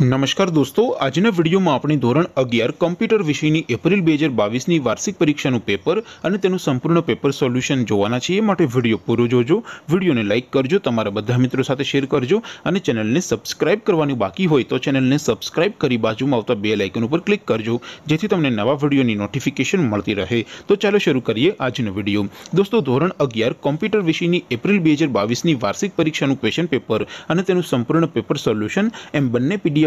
નમસ્કાર દોસ્તો આજેના વિડિયોમાં આપણે ધોરણ 11 કમ્પ્યુટર વિષયની એપ્રિલ 2022 ની વાર્ષિક પરીક્ષાનું પેપર અને તેનું સંપૂર્ણ પેપર સોલ્યુશન જોવાના છીએ માટે વિડિયો પૂરો જોજો વિડિયોને લાઈક કરજો તમારા બધા મિત્રો સાથે શેર કરજો અને ચેનલને સબ્સ્ક્રાઇબ કરવાની બાકી હોય તો ચેનલને સબ્સ્ક્રાઇબ કરી બાજુમાં આવતો બેલ આઇકન ઉપર ક્લિક કરજો જેથી તમને નવા વિડિયોની નોટિફિકેશન મળતી રહે તો ચાલો શરૂ કરીએ આજનો વિડિયો દોસ્તો ધોરણ 11 કમ્પ્યુટર વિષયની એપ્રિલ 2022 ની વાર્ષિક પરીક્ષાનું ક્વેશ્ચન પેપર અને તેનું સંપૂર્ણ પેપર સોલ્યુશન એમ બનને પીડીએ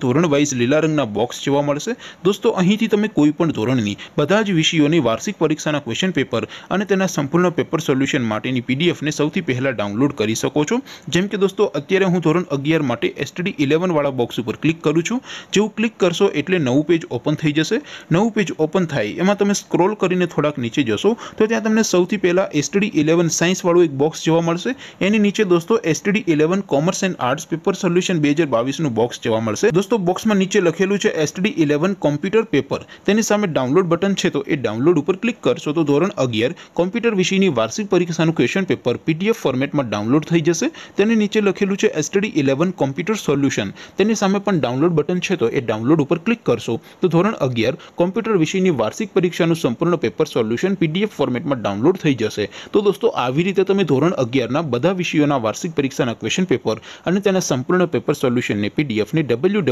ધોરણ 9 વિશે લલરંગના બોક્સ જોવા મળશે દોસ્તો અહીંથી તમે કોઈપણ ધોરણની બધા જ વિષયોની વાર્ષિક પરીક્ષાના ક્વેશ્ચન પેપર અને તેના સંપૂર્ણનો પેપર સોલ્યુશન માટેની પીડીએફ ને સૌથી પહેલા ડાઉનલોડ કરી શકો છો જેમ કે દોસ્તો અત્યારે હું ધોરણ 11 માટે STD 11 વાળા બોક્સ ઉપર ક્લિક કરું છું જે હું ક્લિક કરશો એટલે નવું પેજ ઓપન થઈ જશે નવું પેજ ઓપન થાય એમાં તમે સ્ક્રોલ કરીને થોડાક નીચે જશો તો ત્યાં તમને સૌથી પહેલા STD 11 સાયન્સ વાળો એક બોક્સ જોવા મળશે એની નીચે દોસ્તો STD 11 commerce and arts paper solution 2022 નો બોક્સ જોવા મળશે દોસ્તો બોક્સમાં નીચે લખેલું છે STD 11 કમ્પ્યુટર પેપર તેની સામે ડાઉનલોડ બટન છે તો એ ડાઉનલોડ ઉપર ક્લિક કરશો તો ધોરણ 11 કમ્પ્યુટર વિષયની વાર્ષિક પરીક્ષાનું ક્વેશ્ચન પેપર PDF ફોર્મેટમાં ડાઉનલોડ થઈ જશે તેની નીચે લખેલું છે STD 11 કમ્પ્યુટર સોલ્યુશન તેની સામે પણ ડાઉનલોડ બટન છે તો એ ડાઉનલોડ ઉપર ક્લિક કરશો તો ધોરણ 11 કમ્પ્યુટર વિષયની વાર્ષિક પરીક્ષાનું સંપૂર્ણ પેપર સોલ્યુશન PDF ફોર્મેટમાં ડાઉનલોડ થઈ જશે તો દોસ્તો આવી રીતે તમે ધોરણ 11 ના બધા વિષયોના વાર્ષિક પરીક્ષાના ક્વેશ્ચન પેપર અને તેના સંપૂર્ણ પેપર સોલ્યુશન ને PDF ને W